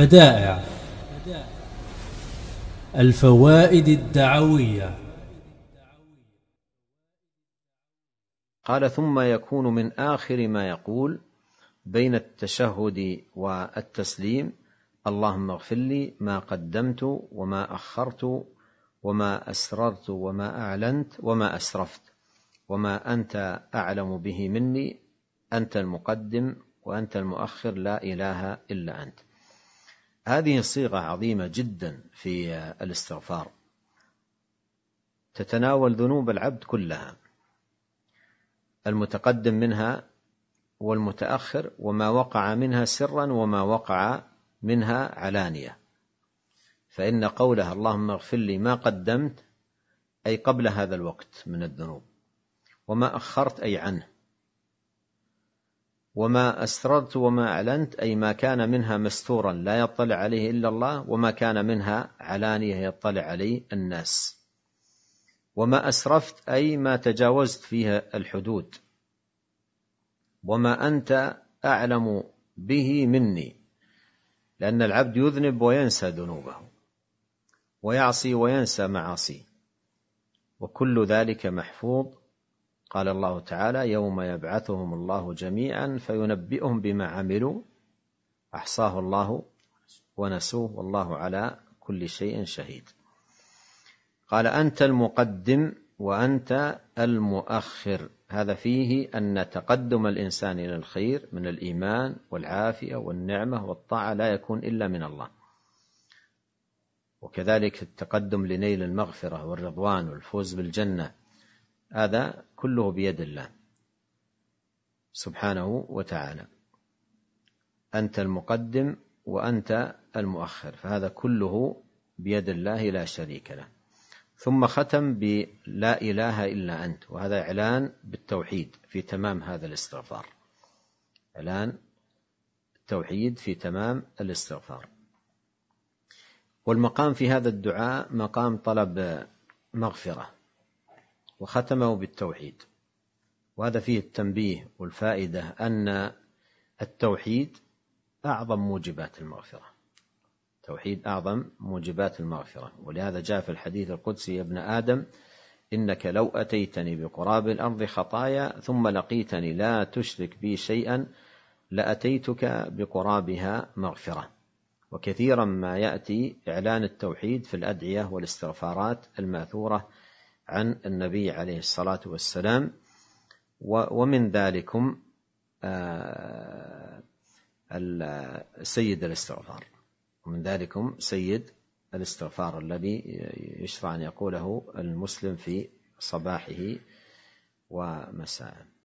بدائع الفوائد الدعوية قال ثم يكون من آخر ما يقول بين التشهد والتسليم اللهم اغفر لي ما قدمت وما أخرت وما أسررت وما أعلنت وما أسرفت وما أنت أعلم به مني أنت المقدم وأنت المؤخر لا إله إلا أنت هذه صيغة عظيمة جدا في الاستغفار تتناول ذنوب العبد كلها المتقدم منها والمتأخر وما وقع منها سرا وما وقع منها علانية فإن قولها اللهم اغفر لي ما قدمت أي قبل هذا الوقت من الذنوب وما أخرت أي عنه وما أسررت وما أعلنت أي ما كان منها مستورا لا يطلع عليه إلا الله وما كان منها علانية يطلع عليه الناس وما أسرفت أي ما تجاوزت فيها الحدود وما أنت أعلم به مني لأن العبد يذنب وينسى ذنوبه ويعصي وينسى معاصيه وكل ذلك محفوظ قال الله تعالى يوم يبعثهم الله جميعا فينبئهم بما عملوا احصاه الله ونسوه والله على كل شيء شهيد قال انت المقدم وانت المؤخر هذا فيه ان تقدم الانسان الى الخير من الايمان والعافيه والنعمه والطاعه لا يكون الا من الله وكذلك التقدم لنيل المغفره والرضوان والفوز بالجنه هذا كله بيد الله سبحانه وتعالى أنت المقدم وأنت المؤخر فهذا كله بيد الله لا شريك له ثم ختم بلا إله إلا أنت وهذا إعلان بالتوحيد في تمام هذا الاستغفار إعلان التوحيد في تمام الاستغفار والمقام في هذا الدعاء مقام طلب مغفره وختمه بالتوحيد وهذا فيه التنبيه والفائدة أن التوحيد أعظم موجبات المغفرة توحيد أعظم موجبات المغفرة ولهذا جاء في الحديث القدسي يا ابن آدم إنك لو أتيتني بقراب الأرض خطايا ثم لقيتني لا تشرك بي شيئا لأتيتك بقرابها مغفرة وكثيرا ما يأتي إعلان التوحيد في الأدعية والاستغفارات الماثورة عن النبي عليه الصلاة والسلام ومن ذلكم آه، سيد الاستغفار ومن ذلكم سيد الاستغفار الذي يشرع أن يقوله المسلم في صباحه ومساءه